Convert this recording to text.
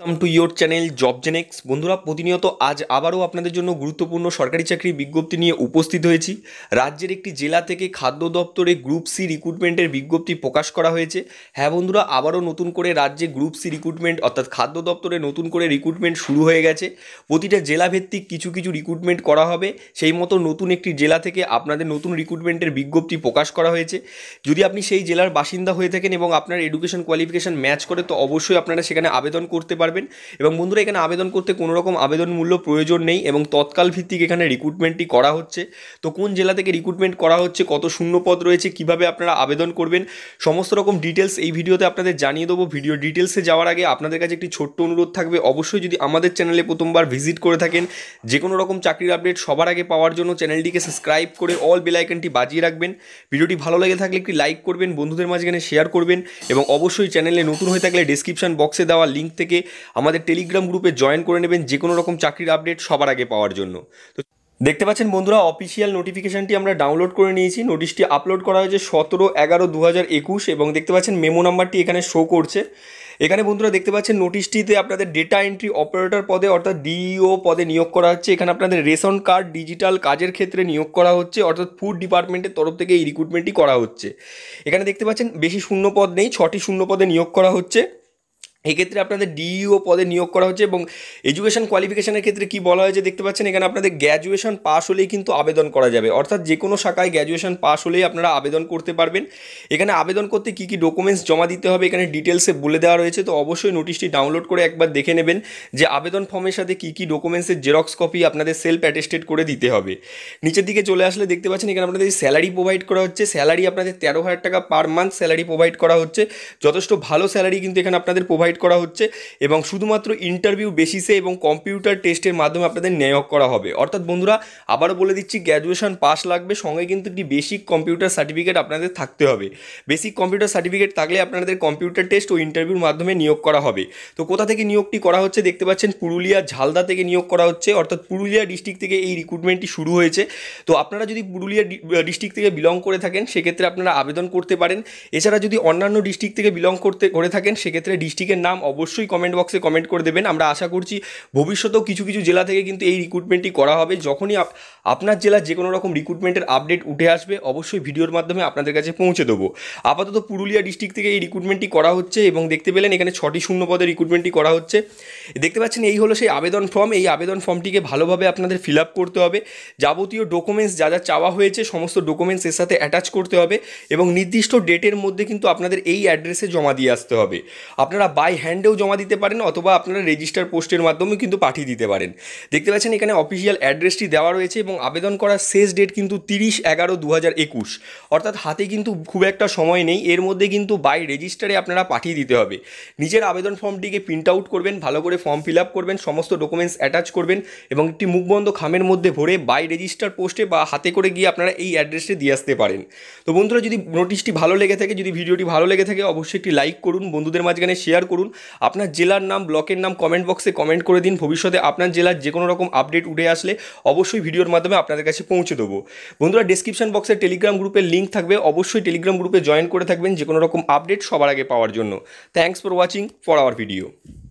welcome to your channel job Genex বন্ধুরা প্রতিনিয়ত আজ আবারও আপনাদের জন্য গুরুত্বপূর্ণ সরকারি চাকরি বিজ্ঞপ্তি নিয়ে উপস্থিত হয়েছি রাজ্যের একটি জেলা থেকে খাদ্য দপ্তরে গ্রুপ সি রিক্রুটমেন্টের বিজ্ঞপ্তি প্রকাশ করা হয়েছে হ্যাঁ বন্ধুরা আবারও নতুন করে রাজ্যে গ্রুপ সি রিক্রুটমেন্ট অর্থাৎ খাদ্য দপ্তরে নতুন করে রিক্রুটমেন্ট শুরু হয়ে গেছে প্রতিটা জেলাভিত্তিক কিছু কিছু রিক্রুটমেন্ট করা হবে সেই মতো নতুন একটি জেলা থেকে আপনাদের নতুন রিক্রুটমেন্টের বিজ্ঞপ্তি প্রকাশ করা হয়েছে যদি আপনি সেই জেলার বাসিন্দা হয়ে থাকেন এবং আপনার এডুকেশন কোয়ালিফিকেশান ম্যাচ করে তো অবশ্যই আপনারা সেখানে আবেদন করতে পারেন পারবেন এবং বন্ধুরা এখানে আবেদন করতে কোনো রকম আবেদন মূল্য প্রয়োজন নেই এবং তৎকাল ভিত্তিক এখানে রিক্রুটমেন্টটি করা হচ্ছে তো কোন জেলা থেকে রিক্রুটমেন্ট করা হচ্ছে কত শূন্যপদ রয়েছে কিভাবে আপনারা আবেদন করবেন সমস্ত রকম ডিটেলস এই ভিডিওতে আপনাদের জানিয়ে দেবো ভিডিও ডিটেলসে যাওয়ার আগে আপনাদের কাছে একটি ছোট্ট অনুরোধ থাকবে অবশ্যই যদি আমাদের চ্যানেলে প্রথমবার ভিজিট করে থাকেন যে কোনো রকম চাকরির আপডেট সবার আগে পাওয়ার জন্য চ্যানেলটিকে সাবস্ক্রাইব করে অল বেলাইকনটি বাজিয়ে রাখবেন ভিডিওটি ভালো লেগে থাকলে একটি লাইক করবেন বন্ধুদের মাঝখানে শেয়ার করবেন এবং অবশ্যই চ্যানেলে নতুন হয়ে থাকলে ডিসক্রিপশান বক্সে দেওয়া লিঙ্ক থেকে আমাদের টেলিগ্রাম গ্রুপে জয়েন করে নেবেন যে কোনো রকম চাকরির আপডেট সবার আগে পাওয়ার জন্য তো দেখতে পাচ্ছেন বন্ধুরা অফিসিয়াল নোটিফিকেশানটি আমরা ডাউনলোড করে নিয়েছি নোটিশটি আপলোড করা হয়েছে সতেরো এগারো দু এবং দেখতে পাচ্ছেন মেমো নাম্বারটি এখানে শো করছে এখানে বন্ধুরা দেখতে পাচ্ছেন নোটিশটিতে আপনাদের ডেটা এন্ট্রি অপারেটর পদে অর্থাৎ ডিইও e পদে নিয়োগ করা হচ্ছে এখানে আপনাদের রেশন কার্ড ডিজিটাল কাজের ক্ষেত্রে নিয়োগ করা হচ্ছে অর্থাৎ ফুড ডিপার্টমেন্টের তরফ থেকে এই রিক্রুটমেন্টটি করা হচ্ছে এখানে দেখতে পাচ্ছেন বেশি শূন্য পদ নেই ছটি শূন্য পদে নিয়োগ করা হচ্ছে এক্ষেত্রে আপনাদের ডিইও e পদে নিয়োগ করা হচ্ছে এবং এডুকেশন কোয়ালিফিকেশনের ক্ষেত্রে কি বলা হয়েছে দেখতে পাচ্ছেন এখানে আপনাদের গ্র্যাজুয়েশন পাস হলেই কিন্তু আবেদন করা যাবে অর্থাৎ যে কোনো শাখায় গ্র্যাজুয়েশন পাস হলেই আপনারা আবেদন করতে পারবেন এখানে আবেদন করতে কি কি ডকুমেন্টস জমা দিতে হবে এখানে ডিটেলসে বলে দেওয়া রয়েছে তো অবশ্যই নোটিশটি ডাউনলোড করে একবার দেখে নেবেন যে আবেদন ফর্মের সাথে কি কি ডকুমেন্টসের জেরক্স কপি আপনাদের সেলফ অ্যাটেস্টেড করে দিতে হবে নিচের দিকে চলে আসলে দেখতে পাচ্ছেন এখানে আপনাদের স্যালারি প্রোভাইড করা হচ্ছে স্যালারি আপনাদের তেরো হাজার টাকা পার মান্থ স্যালারি প্রোভাইড করা হচ্ছে যথেষ্ট ভালো স্যালারি কিন্তু এখানে আপনাদের প্রোভাইড প্রোভাইড করা হচ্ছে এবং শুধুমাত্র ইন্টারভিউ বেসিসে এবং কম্পিউটার টেস্টের মাধ্যমে আপনাদের নিয়োগ করা হবে অর্থাৎ বন্ধুরা আবারও বলে দিচ্ছি গ্র্যাজুয়েশন পাস লাগবে সঙ্গে কিন্তু একটি বেসিক কম্পিউটার সার্টিফিকেট আপনাদের থাকতে হবে বেসিক কম্পিউটার সার্টিফিকেট থাকলে আপনাদের কম্পিউটার টেস্ট ও ইন্টারভিউর মাধ্যমে নিয়োগ করা হবে তো কোথা থেকে নিয়োগটি করা হচ্ছে দেখতে পাচ্ছেন পুরুলিয়া ঝালদা থেকে নিয়োগ করা হচ্ছে অর্থাৎ পুরুলিয়া ডিস্ট্রিক্ট থেকে এই রিক্রুটমেন্টটি শুরু হয়েছে তো আপনারা যদি পুরুলিয়া ডিস্ট্রিক্ট থেকে বিলং করে থাকেন সেক্ষেত্রে আপনারা আবেদন করতে পারেন এছাড়া যদি অন্যান্য ডিস্ট্রিক্ট থেকে বিলং করতে করে থাকেন সেক্ষেত্রে ডিস্ট্রিক্টের আপনাদের নাম অবশ্যই কমেন্ট বক্সে কমেন্ট করে দেবেন আমরা আশা করছি ভবিষ্যতেও কিছু কিছু জেলা থেকে কিন্তু এই রিক্রুটমেন্টটি করা হবে যখনই আপনার জেলার যে কোনো রকম রিক্রুটমেন্টের আপডেট উঠে আসবে অবশ্যই ভিডিওর মাধ্যমে আপনাদের কাছে পৌঁছে দেবো আপাতত পুরুলিয়া ডিস্ট্রিক্ট থেকে এই রিক্রুটমেন্টটি করা হচ্ছে এবং দেখতে পেলেন এখানে ছটি শূন্য পদে রিক্রুটমেন্টটি করা হচ্ছে দেখতে পাচ্ছেন এই হলো সেই আবেদন ফর্ম এই আবেদন ফর্মটিকে ভালোভাবে আপনাদের ফিল আপ করতে হবে যাবতীয় ডকুমেন্টস যা যা চাওয়া হয়েছে সমস্ত ডকুমেন্টস এর সাথে অ্যাটাচ করতে হবে এবং নির্দিষ্ট ডেটের মধ্যে কিন্তু আপনাদের এই অ্যাড্রেসে জমা দিয়ে আসতে হবে আপনারা বাই বাই হ্যান্ডেও জমা দিতে পারেন অথবা আপনারা রেজিস্টার পোস্টের মাধ্যমেও কিন্তু পাঠিয়ে দিতে পারেন দেখতে পাচ্ছেন এখানে অফিসিয়াল অ্যাড্রেসটি দেওয়া রয়েছে এবং আবেদন করার শেষ ডেট কিন্তু তিরিশ এগারো দু একুশ অর্থাৎ হাতে কিন্তু খুব একটা সময় নেই এর মধ্যে কিন্তু বাই রেজিস্টারে আপনারা পাঠিয়ে দিতে হবে নিজের আবেদন ফর্মটিকে প্রিন্ট আউট করবেন ভালো করে ফর্ম ফিল আপ করবেন সমস্ত ডকুমেন্টস অ্যাটাচ করবেন এবং একটি মুখবন্ধ খামের মধ্যে ভরে বাই রেজিস্টার পোস্টে বা হাতে করে গিয়ে আপনারা এই অ্যাড্রেসে দিয়ে আসতে পারেন তো বন্ধুরা যদি নোটিশটি ভালো লেগে থাকে যদি ভিডিওটি ভালো লেগে থাকে অবশ্যই একটি লাইক করুন বন্ধুদের মাঝখানে শেয়ার করুন করুন আপনার জেলার নাম ব্লকের নাম কমেন্ট বক্সে কমেন্ট করে দিন ভবিষ্যতে আপনার জেলার যে কোনো রকম আপডেট উঠে আসলে অবশ্যই ভিডিওর মাধ্যমে আপনাদের কাছে পৌঁছে দেবো বন্ধুরা ডিসক্রিপশন বক্সে টেলিগ্রাম গ্রুপের লিঙ্ক থাকবে অবশ্যই টেলিগ্রাম গ্রুপে জয়েন করে থাকবেন যে কোনো রকম আপডেট সবার আগে পাওয়ার জন্য thanks for watching for our video